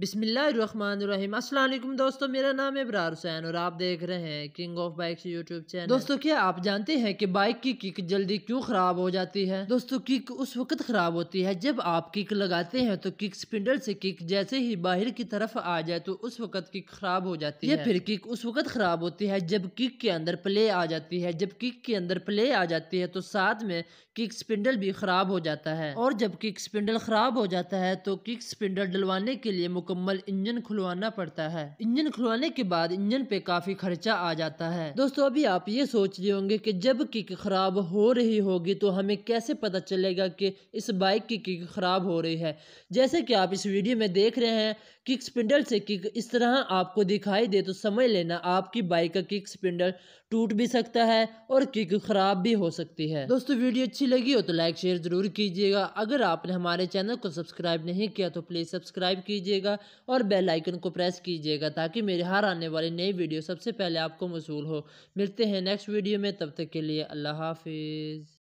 बिसमीम असल दोस्तों मेरा नाम है बरार हुसैन और आप देख रहे हैं king of bikes YouTube channel दोस्तों क्या आप जानते हैं कि बाइक की किक जल्दी क्यों ख़राब हो जाती है दोस्तों किक उस वक्त ख़राब होती है जब आप किक लगाते हैं तो किक स्पिंडल से किक जैसे ही बाहर की तरफ आ जाए तो उस वक्त किक ख़राब हो जाती है फिर किक उस वक्त ख़राब होती है जब किक के अंदर प्ले आ जाती है जब किक के अंदर प्ले आ जाती है तो साथ में किक स्पिंडल भी ख़राब हो जाता है और जब किक स्पिंडल ख़राब हो जाता है तो किक स्पिंडल डलवाने के लिए मुकम्मल इंजन खुलवाना पड़ता है इंजन खुलवाने के बाद इंजन पे काफी खर्चा आ जाता है दोस्तों अभी आप ये सोच रहे होंगे कि जब किक खराब हो रही होगी तो हमें कैसे पता चलेगा कि इस बाइक की किक खराब हो रही है जैसे कि आप इस वीडियो में देख रहे हैं किक स्पिंडल से किक इस तरह आपको दिखाई दे तो समझ लेना आपकी बाइक का किक स्पिंडल टूट भी सकता है और किक खराब भी हो सकती है दोस्तों वीडियो अच्छी लगी हो तो लाइक शेयर जरूर कीजिएगा अगर आपने हमारे चैनल को सब्सक्राइब नहीं किया तो प्लीज़ सब्सक्राइब कीजिएगा कीजिएगा और बेल आइकन को प्रेस कीजिएगा ताकि मेरे हर आने वाली नई वीडियो सबसे पहले आपको मौसू हो मिलते हैं नेक्स्ट वीडियो में तब तक के लिए अल्लाह हाफिज़